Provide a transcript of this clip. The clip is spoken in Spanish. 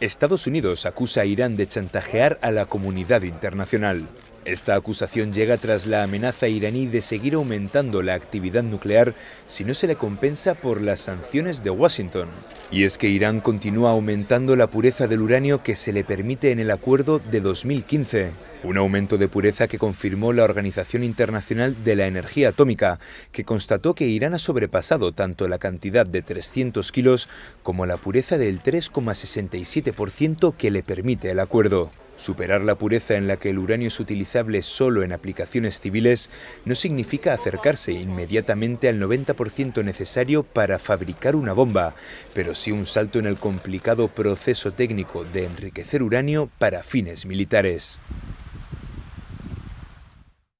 Estados Unidos acusa a Irán de chantajear a la comunidad internacional. Esta acusación llega tras la amenaza iraní de seguir aumentando la actividad nuclear si no se le compensa por las sanciones de Washington. Y es que Irán continúa aumentando la pureza del uranio que se le permite en el acuerdo de 2015. Un aumento de pureza que confirmó la Organización Internacional de la Energía Atómica, que constató que Irán ha sobrepasado tanto la cantidad de 300 kilos como la pureza del 3,67% que le permite el acuerdo. Superar la pureza en la que el uranio es utilizable solo en aplicaciones civiles no significa acercarse inmediatamente al 90% necesario para fabricar una bomba, pero sí un salto en el complicado proceso técnico de enriquecer uranio para fines militares.